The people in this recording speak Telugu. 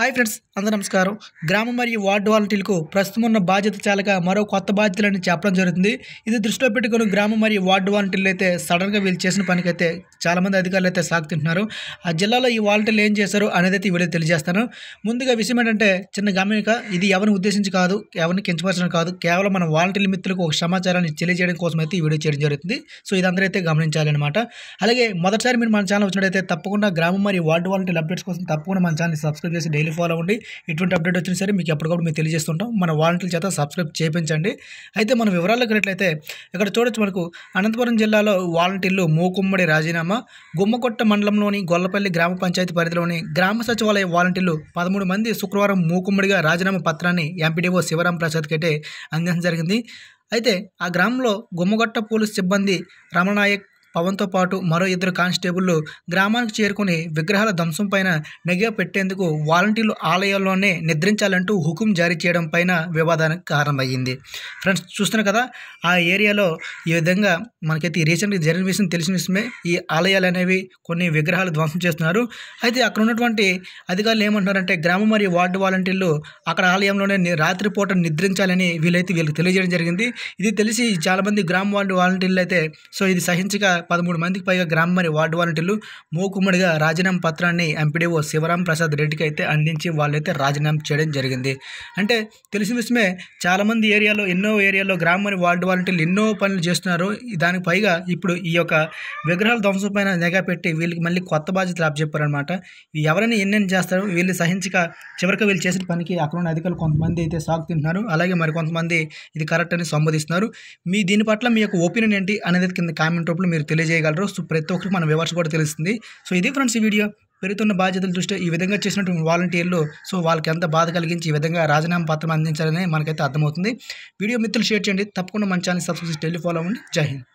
హాయ్ ఫ్రెండ్స్ అందరూ నమస్కారం గ్రామం మరియు వార్డు వాలంటీర్లకు ప్రస్తుతం ఉన్న బాధ్యత చాలక మరో కొత్త బాధ్యతలని చెప్పడం జరుగుతుంది ఇది దృష్టిలో పెట్టుకుని గ్రామం మరియు వార్డు వాలంటీర్లు అయితే సడన్గా వీళ్ళు చేసిన పనికైతే చాలామంది అధికారులు అయితే సాగుతుంటున్నారు ఆ జిల్లాలో ఈ వాలంటీర్లు ఏం చేశారు అనేది అయితే వీళ్ళు తెలియజేస్తాను ముందుగా విషయం ఏంటంటే చిన్న గమనిక ఇది ఎవరిని ఉద్దేశించి కాదు ఎవరిని కించపరచడం కాదు కేవలం మన వాలంటీర్ మిత్రులకు ఒక సమాచారాన్ని తెలియజేయడం కోసం అయితే ఈ వీడియో చేయడం జరుగుతుంది సో ఇది అందరూ అయితే గమనించాలన్నమాట అలాగే మొదటిసారి మీరు మన ఛానల్ వచ్చినట్టయితే తప్పకుండా గ్రామం మరియు వార్డు వాలంటీర్ అప్డేట్స్ కోసం తప్పకుండా మన ఛానల్ సబ్స్క్రైబ్ చేసి డైలీ డైలీ ఫాలో అవ్వండి ఇటువంటి అప్డేట్ వచ్చినా సరే మీకు ఎప్పటికప్పుడు మేము తెలియజేస్తుంటాం మన వాలంటీర్ల చేత సబ్స్క్రైబ్ చేయించండి అయితే మన వివరాలు వెళ్ళినట్లయితే ఇక్కడ చూడొచ్చు మనకు అనంతపురం జిల్లాలో వాలంటీర్లు మూకుమ్మడి రాజీనామా గుమ్మకొట్ట మండలంలోని గొల్లపల్లి గ్రామ పంచాయతీ పరిధిలోని గ్రామ సచివాలయ వాలంటీర్లు పదమూడు మంది శుక్రవారం మూకుమ్మడిగా రాజీనామా పత్రాన్ని ఎంపీడీఓ శివరాం ప్రసాద్ కట్టే అందించడం జరిగింది అయితే ఆ గ్రామంలో గుమ్మగొట్ట పోలీస్ సిబ్బంది రమణనాయక్ పవన్తో పాటు మరో ఇద్దరు కానిస్టేబుళ్లు గ్రామానికి చేరుకుని విగ్రహాల ధ్వంసం పైన నిఘా పెట్టేందుకు వాలంటీర్లు ఆలయాల్లోనే నిద్రించాలంటూ హుకుం జారీ చేయడం పైన వివాదానికి కారణమయ్యింది ఫ్రెండ్స్ చూస్తున్నారు కదా ఆ ఏరియాలో ఈ విధంగా మనకైతే రీసెంట్గా జరిగిన విషయం తెలిసిన విషయమే ఈ ఆలయాలు అనేవి కొన్ని విగ్రహాలు ధ్వంసం చేస్తున్నారు అయితే అక్కడ ఉన్నటువంటి అధికారులు ఏమంటున్నారంటే గ్రామం మరియు వార్డు వాలంటీర్లు అక్కడ ఆలయంలోనే రాత్రిపూట నిద్రించాలని వీలైతే వీళ్ళకి తెలియజేయడం జరిగింది ఇది తెలిసి చాలామంది గ్రామ వార్డు వాలంటీర్లు అయితే సో ఇది సహించగా పదమూడు మందికి పైగా గ్రామ మరియు వార్డు వాలంటీర్లు మూకుమ్మడిగా రాజీనామా పత్రాన్ని ఎంపీడీఓ శివరాం ప్రసాద్ రెడ్డికి అయితే అందించి వాళ్ళైతే రాజీనామా చేయడం జరిగింది అంటే తెలిసిన విషయమే చాలామంది ఏరియాలో ఎన్నో ఏరియాలో గ్రామ మరియు వార్డు వాలంటీర్లు ఎన్నో పనులు చేస్తున్నారు దానికి పైగా ఇప్పుడు ఈ యొక్క విగ్రహాల ధ్వంసం పైన నిఘా పెట్టి వీళ్ళకి మళ్ళీ కొత్త బాధ్యతలు అప్పచెప్పారనమాట ఎవరైనా ఎన్నెన్ని చేస్తారో వీళ్ళు సహించక చివరికి వీళ్ళు చేసిన పనికి అక్కడ ఉన్న అధికారులు కొంతమంది అయితే సాగు తింటున్నారు అలాగే మరి కొంతమంది ఇది కరెక్ట్ అని సంబోధిస్తున్నారు మీ దీని పట్ల మీ యొక్క ఒపీనియన్ ఏంటి అనేది కింద కామెంట్ రూపంలో మీరు తెలియజేయగలరు సో ప్రతి ఒక్కరికి మన వివర్స్ కూడా తెలుస్తుంది సో ఇది ఫ్రెండ్స్ ఈ వీడియో పెరుగుతున్న బాధ్యతల చూస్తే ఈ విధంగా చేసినటువంటి వాలంటీర్లు సో వాళ్ళకి ఎంత బాధ కలిగించి ఈ విధంగా రాజీనామా పత్రం అందించాలని మనకైతే అర్థమవుతుంది వీడియో మిత్రులు షేర్ చేయండి తప్పకుండా మంచాన్ని ఛానల్ సబ్స్క్రైబ్ టెలిఫాలో ఉండి జై హింద్